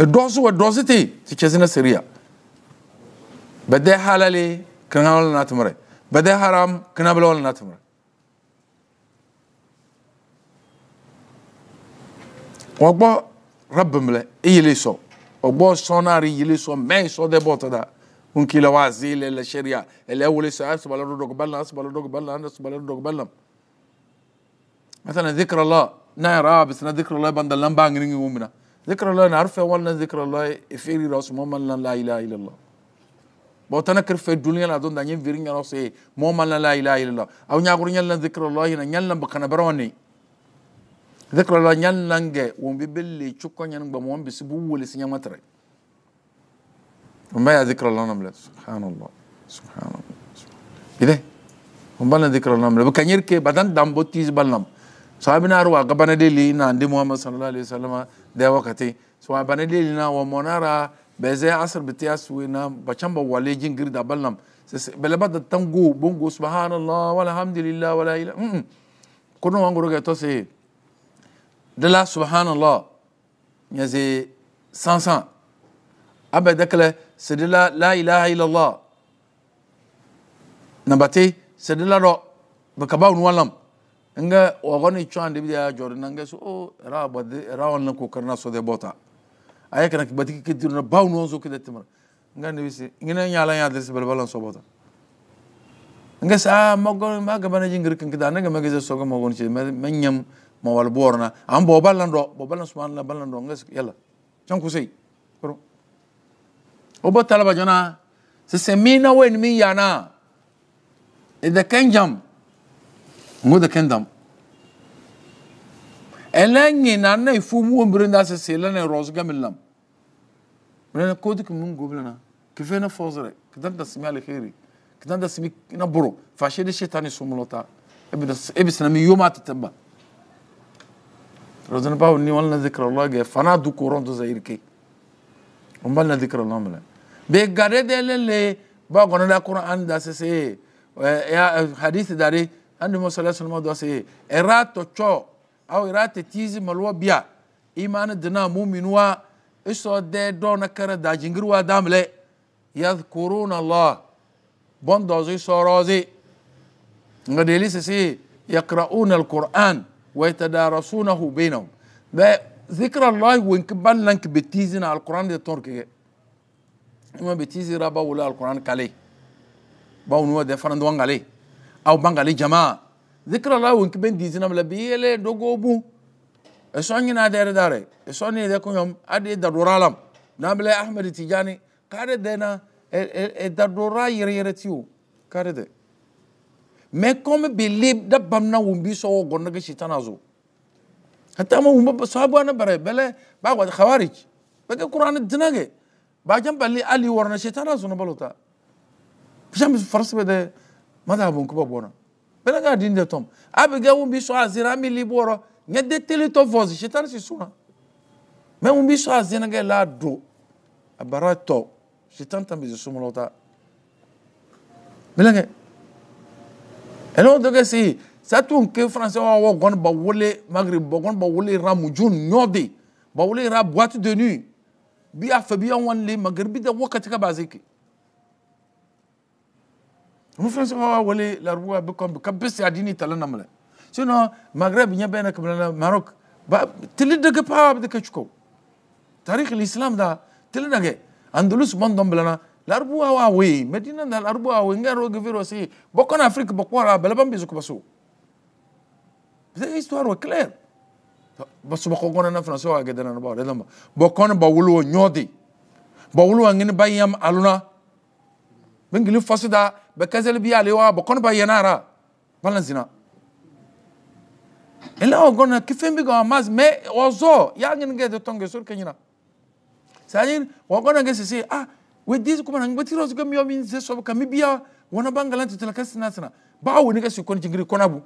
الدوز والدوز تي تكزنا سريع بدي حلالي كنا ولا نتمرة بدي حرام كنا بلا ولا نتمرة وقبا رب ملا إيليسو وقبا صناري إيليسو ما يسود بوتا دا هن كلا وازيل إلا شريعة إلا أولي سعب سبالا ردوك بلنا سبالا ردوك بلنا سبالا ردوك بلنا مثلا ذكر الله نا يا رابس ذكر الله بندل لنبان رنجي ومنا ذكر الله نعرفها ولا ذكر الله افيري راس موما لا اله الا الله bawtana kar fe duniya la don da nyen virin yano se mo man la ilaha illallah aw nyaagur nyal lan zikra allah na nyal lan bakana baroni zikra allah nyal lan ge won bi belle chukko nyen ba mon bi sibu wole si nyamatre umma ya zikra allah namla subhanallah subhanallah ide umma lan zikra allah namla bakanyir ke badan dambotiz balnam sahabina arwa gabana deli na ndi muhammad sallallahu alaihi wasallam da wakati so bana deli na wa monara beze asr bitias we na bachamba wale jingir da ballam bele bada tango bongo subhanallah wala hamdulillah wala ila mm kuno wangoro ga to se dala subhanallah yaze sansan abe dakle sedila la ilaha illallah nabati sedila ro bakabaun walam nga wagoni chwandi bidia jordan nga so o ra badi ra wanna ko karna so de bota ay kana badi ke na baw no so kede timra nga ni bisi ngina nyala nya des bal balan so bota nga sa mogo ma ga bana jingir kan kida nga magaze so ga magon ci menyam ma wal borna am bo balan do bo balan subhanallah balan do nga yalla chan ku sei pro o bo talaba jona se mina wen mi yana ida kenjam ngoda kendam elengi nanna ifumu wombrenda se selana rozga millam mena kodik mun goblana kifena fozre kidan da simi alkhairi kidan da simi na bro fashe de shetani sumulota ebda ebsna mi yoma tatamba رضنا باو ني ولنا ذكر الله جاي فانا دو كورون دو زاير كي ومبلنا ذكر الله ملا بيغاري دي للي باو غنا دا قران دا سي يا حديث داري عندهم سلاسل الموضوع سي إرات تشو أو إرات تيزي ملوا بيا إيمان دنا مؤمنوا إسوا دي دونا كرا دا جنگروا لي يذكرون الله بندوزي سوروزي غديلي سي يقرؤون القرآن ويتدارسونه بينهم ذكر الله وينكبان لنك بتيزنا على القرآن دي توركي إيه. إما بتيزي رابا ولا القرآن كالي باو نوا دي فرند وانغ aw bangali jama zikra la wonki ben dizinam la biyele dogobu e soñina dere dare e soñide ko ñom adi daduralam nabile ahmed tidiani kare dena e dadura yere yere tiyo kare de mais comme bilib da bamna wumbi so gonna ga shitana zo hatta ma wumba sabu ana bare bele ba wa khawarij ba ga qur'an dinage ba jam bali ali warna shitana na balota jam farsi de madabunkuba bɔra bɛlɛka dini de tɔm abigɛ wun bi sɔn a zera ami li bɔrɔ nyɛ de tele tɔ vɔzi sitani si suna mɛ wun bi sɔn a zenɛgɛ la do a bara tɔ sitani tan bi zi sumulaw ta bɛlɛkɛ ɛlɛn o dɔgɔ si satu nke français wa wɔ gɔni ba wole magre ba gɔni ba wole ramu jun nyɔ de ba wole ra boîte de nuit bi a fɛ bi a wani le magre bi da wakati ka ba zeki. mu fɛn sɔn wa wale larubu a bɛ kɔn bi ka bɛ se a di ni tala na mɛlɛ sinon maghreb ɲɛ bɛ na kamana na marok ba tili dege pa bɛ kɛ cogo tarikh l'islam da tili dege andalus man dɔn bilana larubu wa we medina da larubu wa we ngaro geviro si bɔkɔn afrique bɔkɔ la bɛlɛbɛn bɛ zukuba so c'est histoire wa claire basu bɔkɔ gɔnɔ na français wa gɛdɛna na ba wa dɛdɛn ba bɔkɔn ba wolo wa ɲɔdi ba wolo wa ngini ba yam aluna bɛ ngili fasi da bekazeli bi alewa bokon ba yenara balan zina ila ogona kifembi ga mas me ozo yagin ge de tonge sur kenyina sayin wagona ge sisi ah we dis kuma nan bati rosu ga miyo min se so ka mi biya wana bangalan tutala kasina sana ba woni ga sikon jingri konabu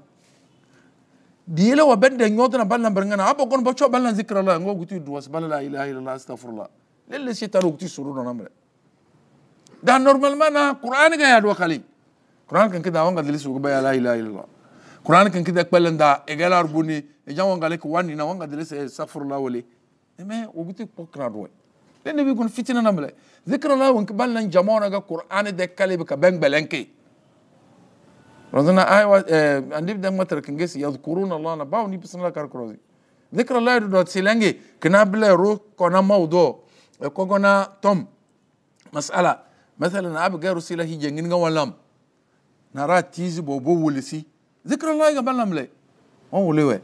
diyele wa bende nyodna balan barngana abo gon bocho balan zikrala ngo gutu duwas balala ilaha illallah astaghfirullah lille shitaru gutu suru no namre ده نورمال نورمالمان قران جاي الوخلي قران كان كده وانغا دليس وبيا لا اله الا الله قران كان كده قبل ده اجال اربوني اجا وانغا لك واني نا وانغا دليس سفر الله ولي اما وبتي بكرا روي لان بيكون فتنه نملة ذكر الله وانك بلن جمعنا قران ده كلمه بنك بلنكي رضنا ايوا آه، نبدا متر كان جيس يذكرون الله انا باوني بسم الله كركروزي ذكر الله دوت سيلنجي كنا بلا رو كنا موضوع كوغنا توم مساله مثلا اب غير سيلا هي جنين ولام نرى تيزي بو بو ولسي ذكر الله يا بلام لي اون ولي وي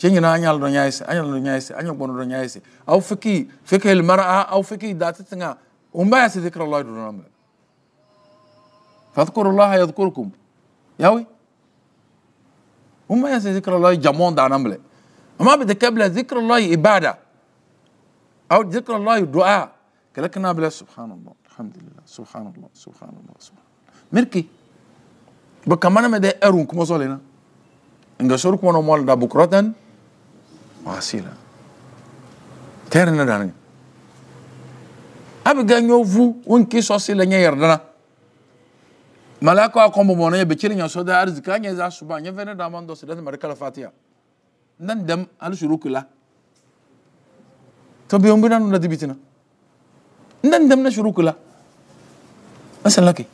جنين انا يال دنياس انا دنياس انا بون دنياس او فكي فكي المراه او فكي ذاتتنا وما ذكر الله دونام فاذكروا الله يذكركم ياوي وما ذكر الله جامون دانام لي اما بتكبل ذكر الله عباده او ذكر الله دعاء كلكنا بلا سبحان الله الحمد لله سبحان الله سبحان الله سبحان الله ميركي بكمانا مدى ارون كما صالينا انجا شورك وانا موال دا بكرتن واسيلا تيرنا داني ابي غان يو فو وان كي سوسي لا نيا يردنا ملاكو اكو مبونا يبكير نيا سودا ارزكا نيا زا سبحان يا فين دامان دوس دا مركا الفاتيا نان دم على شروك لا تبي يوم بنا نودي بيتنا نان دم نشروك لا Masa laki.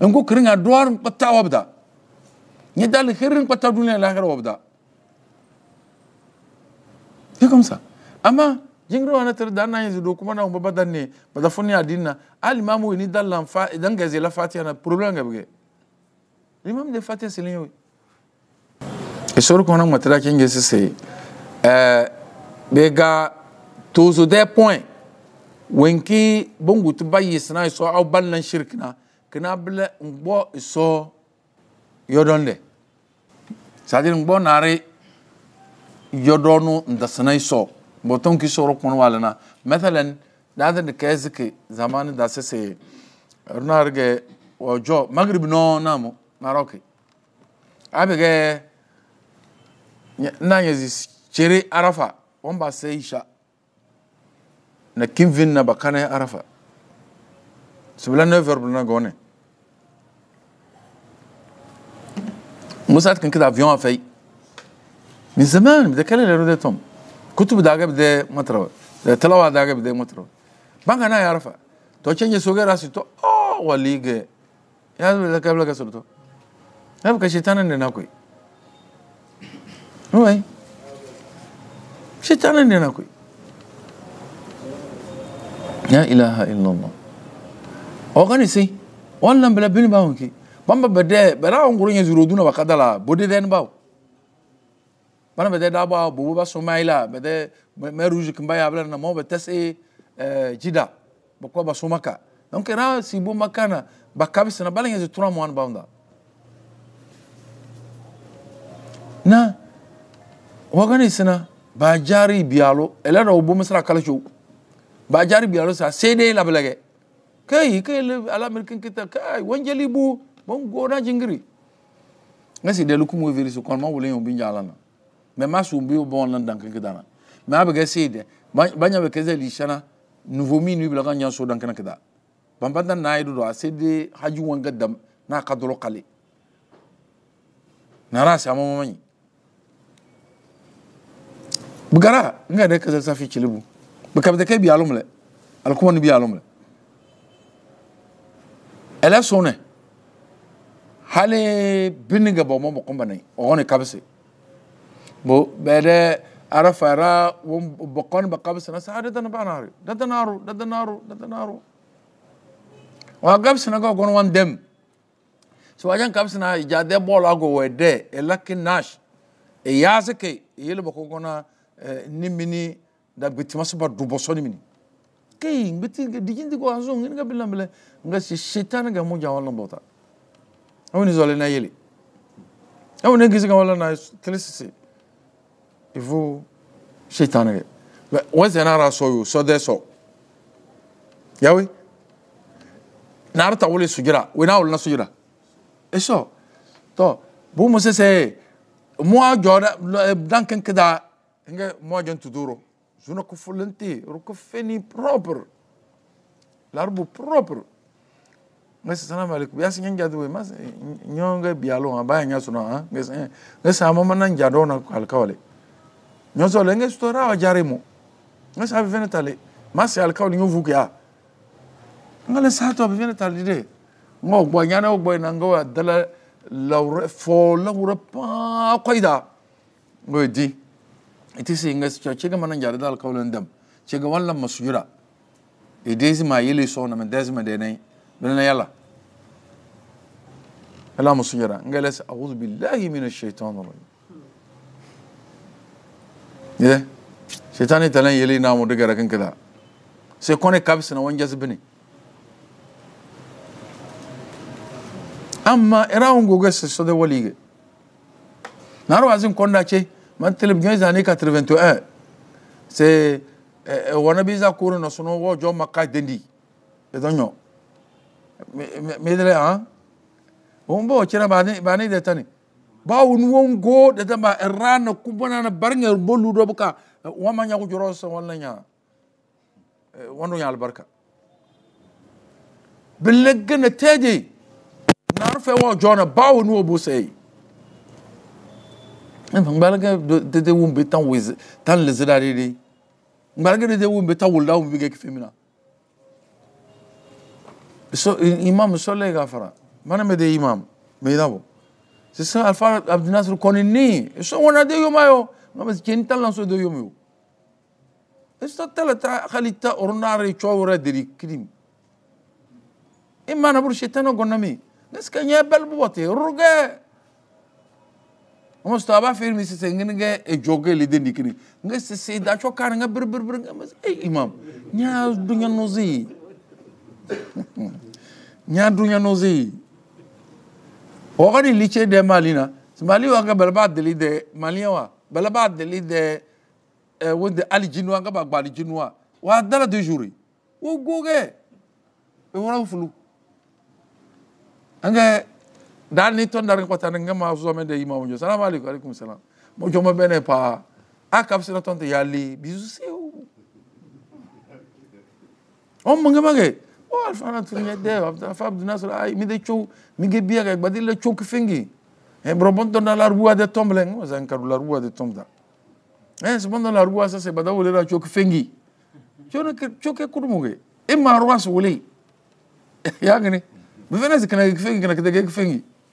Engku kering aduar pata wabda. Nyedal kering pata dunia lahir wabda. Ya kamsa. Ama jingro ana terdana yang zidu kumana umbaba dani. Pada funi adina. Al imamu ini dalam fa. Dan gazi la fatiha na problem gak bagi. Imam de fatiha silinya wui. Esoro kumana matera kengesi sisi. Eh, bega tuzu de point. wenki bongutu bayi sina iso aw balna shirkina kina bla ngbo iso yodonde sadir ngbo nare yodonu nda sina iso boton ki soro kun walana mathalan dada de kezike zaman da sese runarge ojo maghrib no namu maroki abege na yezi arafa won se isha na kinvin na bakana arafa subla ne verbe na gone مساعد كان كده افيون في من زمان بدي كلام لرو ده توم كنت بدي اجيب ده مترو تلاوه ده اجيب ده مترو بان انا يعرفها تو تشنج سوغا راسي تو او وليج يا بدي كلام لك سرتو يا بك شيطان اللي ناكوي هو شيطان اللي ناكوي ya ilaha illallah ɔgani se wannan bela bini bawon ke bamba bɛdɛ bɛra an kuru ɲɛ zuru duna ba kadala bode dɛni bawo bana bɛdɛ dabo a bobo ba somai la bɛdɛ mɛ rouge kimba na mɔ bɛ jida ba kɔ ba somaka donc ra si bo makana ba kabi sena bala ɲɛ zi tura mɔani bawon na ɔgani sena ba jari bialo ɛlɛ dɔ bo misira bajari bialo sa sede la belage kai kai ala melkin kita kai wanjali bu bon gona jingiri ngasi de kumu virus kon ma wulen yombi jalana me masu bi bon nan dankin dana me abege sede banya be keze lishana nouveau minu bila kan yanso kita, kidana bambanda dan ayi do sede haju wanga dam na kadolo kale nara sa mama mani bugara nga de kaza safi chilibu bakabdakee biyaalumle alkuwani biyaalumle elesune hali biniga bomo bokombanai ogoni kabse bo bede arafa ara won bokon ba kabse na sa dadana banari dadana ru dadana ru dadana ru wa kabse na go gon wan dem so ajan kabse na ijade bol ago wede elaki nash e yazike yele bokogona nimini dagbeti masuba dubo soni mini kei ngbeti dijinti ko anzo ngini ga bilam bile nga si shetan ga mo jawal nam dota awni zole na yeli awni gizi ga wala na telesisi ivu shetan ga wazi na ra so yu so de so yawi narta wole sujira wena wala sujira eso to bu mo se se mo ajo dan kan kada nga mo ajo tuduro sono cofolenti, rokofeni proper. Larbu proper. Ngesi salamu alaikum. Biasi nyanja duwe mas nyonge bialo abaya nyaso na ha. Ngesi ngesi amama na njado na alkawale. Nyoso lenge stora wa jaremo. Ngesi abi vene tale. Mas alkawale nyovu Ngale sato abi vene tale de. Ngo gwa nyana gwa na ngo dala lawre fo pa kwaida. Ngo di. iti singa sicho chega manan jara dal kawlan dam chega wallan masujura e desi ma yili so na desi ma de nay bilna yalla ala masujura ngalas a'udhu billahi minash shaitanir rajim ye shaitani talan yili na mu daga rakan kada sai kone kabis na wanja zubini amma irawun gogas so da walige na rawazin konda ce Maintenant, les années 81, c'est wana bi za kuru na sono wo jo maka dendi e donyo me dere ha on bo chira ba ne ba ne de tani ba won won go de tamba ran ku bona na barnge bo lu do buka wa ma nya ku joro so wala nya wono ya albarka billegna teje na rufe wo jo na ba won wo bo sai ngbalaga dede wumbe tan wiz tan lezira rere ngbalaga dede wumbe tan wulda wumbe ge kifemina so imam solle gafara mana me de imam me dabo c'est ça alfa abdinasr konini so wona de yomayo ngama ken tan lan so de yomayo استطلت خليت أورناري تشاورا دري كريم إما أنا بقول شيطان قلنا مي ناس كان يا بلبوتي رجع Mustafa estava a firme, disse joge ninguém é joga ali dentro de cri. Ninguém se se dá bir Mas, e imam, Nya dunya nozi. Nya dunya nozi. Oga liche de malina. Mali wa ga balaba deli de malia ya wa. Balaba deli de e, wende ali jinwa ga bagba ali jinwa. Wa dala de juri. Wo goge. E wala fulu. Anga dani ton darin ko tan ngama zo men de imamu jo salam alaikum alaikum salam mo jomo bene pa akap sino ton te yali bisu seu on mo ngama ge o oh, alfana tun ne de fa abdu nasr ay mi de chow mi ge biya ge badil le chow kfengi e bro bon don la rua de tomble ngo zan kadu la rua de tomda e se bon don la rua sa se badaw le la chow kfengi chow ke chow ke kudumuge e ma rua so ya ngene kana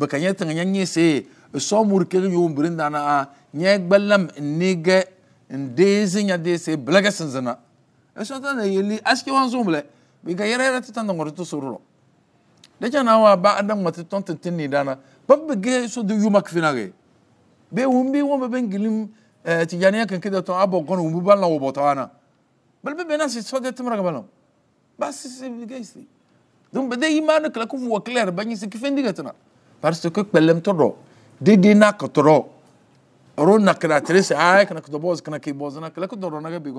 beka nye teng nye nye se so mur ke yo mbirinda na a nye gbalam nige ndezi nya de se blaga sanzana eso ta na yeli aski wan zumle bi yere yere ta tanda ngoro to sororo de jana wa ba adam mati ton tin tin ni dana babbe ge so de yumak finage be wumbi wombe ben gilim ti janiya kan kida to abo gono wumbi ban lawo botana bal be na si so de timra gabalom bas si si geisti donc be de imana kala ku wa clair banyi si kifendiga tana parce que kpelem to ro didi na kotoro ro na kra tres ay kana ko boz kana ki boz na kala ko ro na ga bi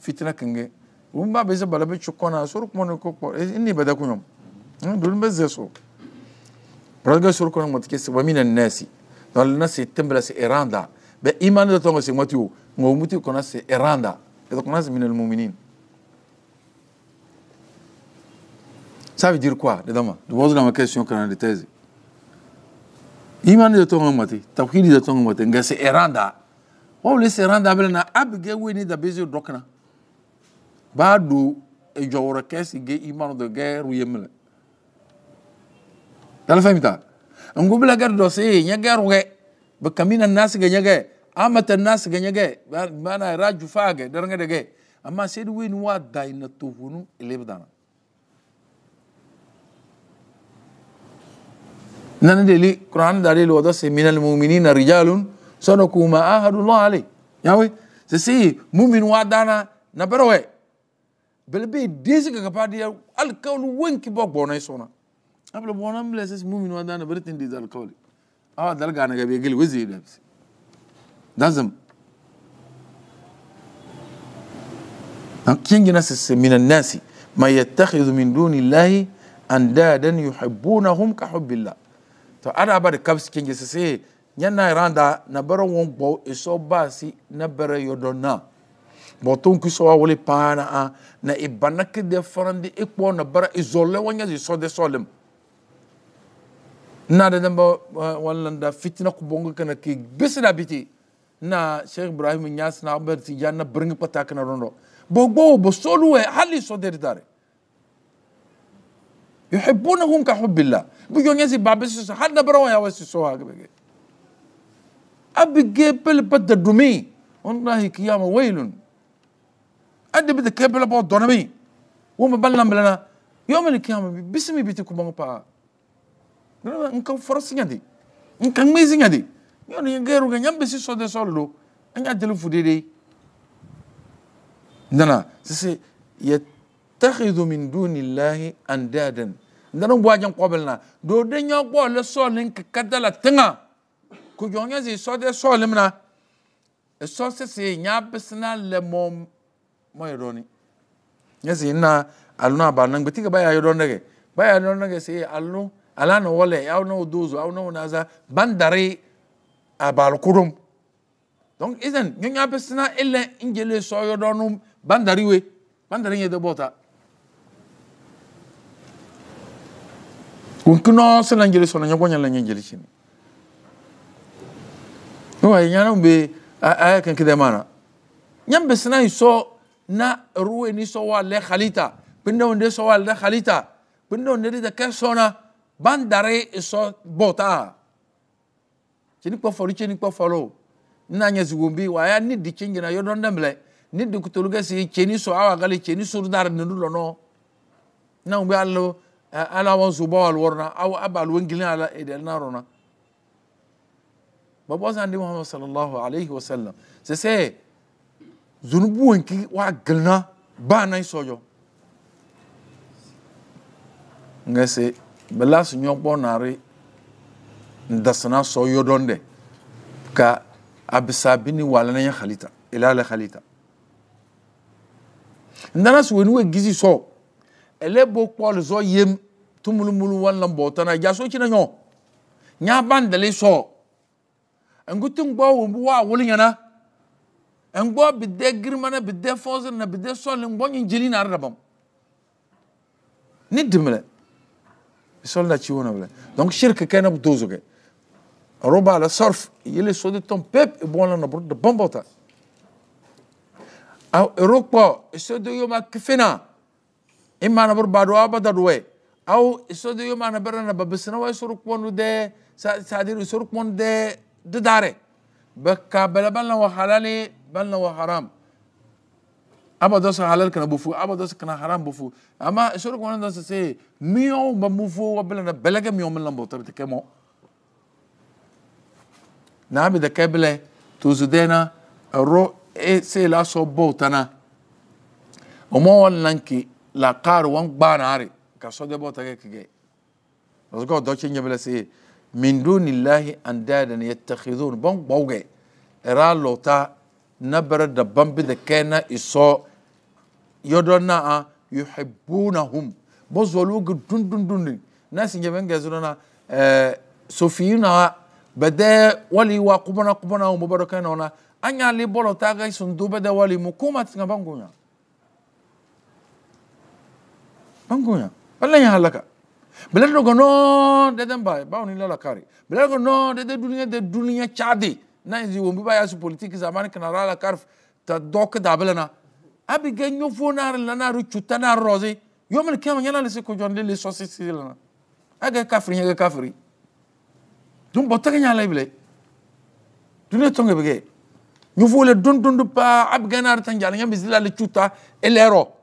fitna kenge um ba be ze balabe chukona sur ko mon ko ko inni bada kunyom dul be ze so praga sur ko mo tikesi wa minan nasi dal nasi tembra se iranda be iman da tongo se motiu ngo muti kona se iranda edo kona se minal mu'minin Ça veut dire quoi, les dames Je pose la question quand on a des thèses. imani da tongo mati tawhidi da tongo mati nga se eranda o le se eranda bele na abge ni da bezi dokna ba du e jawra kesi ge imani da ge ruyemle dal famita ngu bela gar do se nya garu ge be kamina nas ge nya ge amata nas ge nya ge bana raju fage dar nga de ge amma sai du weni wa dai na tuhunu ilebdana نانا دلي قران دليل ودا من المؤمنين رجال سنكو ما اهد الله عليه ياوي سي مؤمن وادانا نبروي بل بي ديسك كبادي الكول وينكي بوغبونا سونا قبل بونا ملس مؤمن وادانا برتين دي الكول اه دلغا انا غبي غلي وزي دبس لازم كينج ناس من الناس ما يتخذ من دون الله اندادا يحبونهم كحب الله to ana ba da kafs kin gisa sai yana randa na bara won gbo iso ba si na bara yodo na ku so wa wole paa na a na ibana de faran de na bara izɔlɛ wanya zi de solem na de da walanda fitina kubɔnga kana k'i bisna da biti na sheikh ibrahim nyas na abɛr ti ya na bringi pata kana bo bɔgbɔ bɔ solu e hali so de dare يحبونهم كحب الله بيون يزي بابس حنا بروا يا وسي سوا أبي جبل بدر دومي والله كيام ويل أدي بدر كبل بو دونمي وما بلنا بلنا يوم القيامة بسمي بيتك بانو با نكا نعم، فرس نادي نكا ميز نادي يوني يغيرو غنيام بسي سو دي سولو أنا دلو فديدي نانا نعم، سيسي يتخذ من دون الله أندادا ndaran buajan qobilna do de nya qol so nin kadala tinga ku jonga zi so de so limna so se se nya bisna le mom mo ironi nyazi na aluna ba nan gbetiga baya yoro nege baya yoro nege se alu alana wale ya no dozo au no naza bandare abal ah, kurum donc isen nyonya bisna ille injele so yoro bandari we bandari nye de bota kunkino sela njeli sona nyogo nyala njeli chini wa yana mbe aya kan kida mana nyambe sina iso na ruwe ni so wa le khalita pinda onde so wa le khalita pinda onde de ka sona bandare iso bota chini kwa fori chini kwa folo na nyezi gumbi wa ya ni dichingi na yodon demble ni dikutuluga si chini so awa gali chini surdar nulu lono na mbe allo ala wan su bawal warna aw abal wangilin ala idal narona babo zan di muhammad sallallahu alaihi wa sallam se se zunubu wanki wa galna ba nan sojo ngase bala su nyokpo nare ndasana soyo donde ka abisa bini walana ya khalita ila la khalita ndana su wenu gizi so ele bo kpɔl zɔ yem tumulumulu wanlam bɔtɔna jaso cina nyɔ nya ban dali sɔ ngutu ngbɔ wo bu wa wuli nyana ngbɔ bide girima na bide fɔnsi na bide sɔli ngbɔ nyi jeli na arabam ni dimle sɔli na ci wona bile donc shirk kɛ na bu dozo kɛ roba la sorf yele sodi tɔn pep e bɔn la na bɔrɔ de bɔn bɔta a ero kpɔ e sodi yoma kifina. إما أنا بربادو أبدا دوي أو إسودي يوم أنا برنا ببسنا وي سورك مونو دي سادير سورك مونو دي دداري بكا بلا بلنا وحلالي بلنا وحرام أبا دوسا حلال كنا بوفو أبا دوسا كنا حرام بوفو أما سورك مونو دوسا سي ميو بموفو وبلنا بلغة ميو من لنبو تبت كمو نعم إذا كابلة توزدينا الرو إيه سي لاسو بوتنا وما ولنكي la kaaro wan gbaanaare ka sodebo tage kige rasgo doce ñebele see min dunillahi andadan yattakhidun bon gbawge era lota nabere da bambide kena iso yodo na a yuhibunahum bo zoluge dun dun dundi nasi ñebenge zodona sofiyina bede wali wa kubona kubona mo bodo kena ona anyali bolo tage sundu bede wali mu kuma tinga bangunya bangoya Allah ya halaka belal do gono de den bay bawo ni la kare belal gono de de duniya de duniya chade na zi wombi ba ya politique zaman kana rala karf ta dok da belana abi ganyo fo na na ru chutana rozi. yomel kema nyala le se ko jonde le sosisi lana aga kafri aga kafri dum botaga nyala bile duniya tonga bege ñu fo le dun, dun pa ab ganar tan jala nyam bizla le chuta elero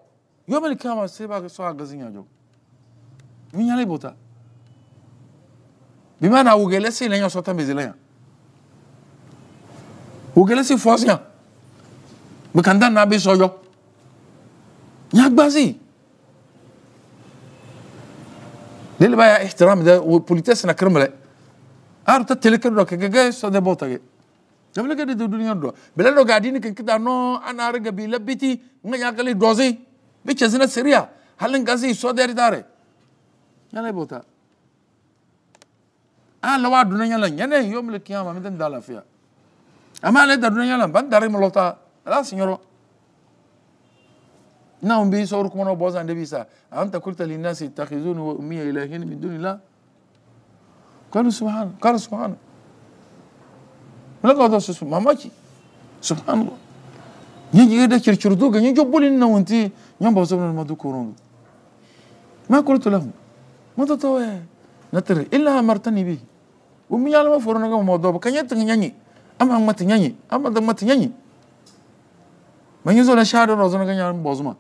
yóò mẹ́rin kíyàmá sai ba so a gazin yajo min yana bota bi mana wugele si lenya sota mezi lenya wugele si fos nya bi kanda na bi so yo nya gbazi lele baya ihtiram da politesse na kirmle ar ta telekar do kage so de bota ge jamle ga de duniya do bele do ni kan kida no anar ga bi labiti nga yakali dozi بيتشازنا سريع هل نقازي سو داري داري يلا بوتا أنا آه، لو أدرنا آه، يلا يلا يعني يوم القيامة مدن دالا فيها أما أنا أدرنا يلا بان داري ملوتا لا سينيورو نعم بي صوركم أنا بوزان دبي سا أنت قلت للناس يتخذون وأمي إلهين من دون الله قالوا سبحان قال سبحان لقد سبحان الله يجي ده كيرشر دوغا يجي بولي نونتي يوم بوزونا ما دو كورونغ ما قلت لهم ما تتوى نتري إلا أمرتني به ومن يعلم فرنا كم موضوع كان يتنيني أما ما تنيني أما دم ما تنيني ما يزول الشهر رزقنا كان يعلم بوزما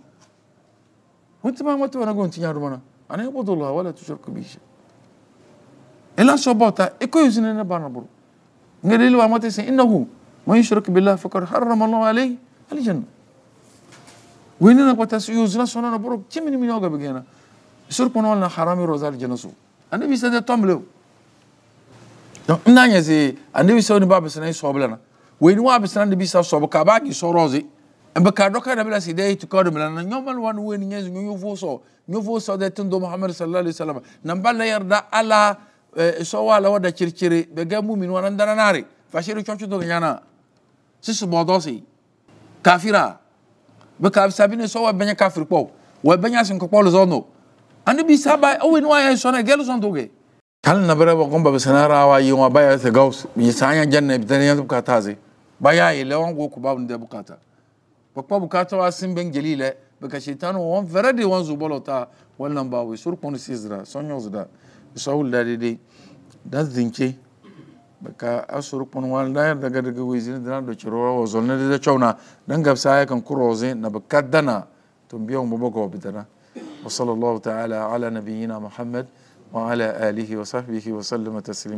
وانت ما ما تبغى نقول تنيا رمانا أنا أبود الله ولا تشرك به شيء إلا شبابتا إكو يزننا بارنا برو نقول له ما تسين إنه ما يشرك بالله فقد حرم الله عليه Alijan, wenina kwa e tas yuzna sonana boro timini minoga begena. Sur kono na harami rozal janasu. Ande bi sada tomlew. Donc nanya ze ande bi sawni baba sanai soblana. Weni wa bisan de bi sa sobo kabagi sorozi. Mbe ka doka da bila si dai to kodo milana nyomal wan weni nyezu nyu voso. Nyu voso de tendo Muhammad sallallahu alaihi wasallam. Namballa yarda e ala e, sowala wada circiri be ga mumin wana ndananari. Fashiru chonchu do nyana. Sisi bodosi kafira bika sabini so wa benya kafir po wa benya sin ko polo zono andi bi saba o wi no ay so na gelo son doge kal na bare ba gomba bisana rawa yi wa baya se gaus yi sanya janna bi tan yanzu bukata ze baya yi lawan go ku ba da bukata bakpa bukata wa sin ben gelile bika shaitan won fere de ta zubolota wannan ba wai surkun sizra sonyo zda sawul da dai dan zinke ka asuru kpun wal da daga daga wizin da da ciro wa zolne da chauna dan gabsa ya kan kuroze na bakaddana tun biyan mu boko bitana wa sallallahu ta'ala ala nabiyyina muhammad wa ala alihi wa sahbihi wa sallama taslim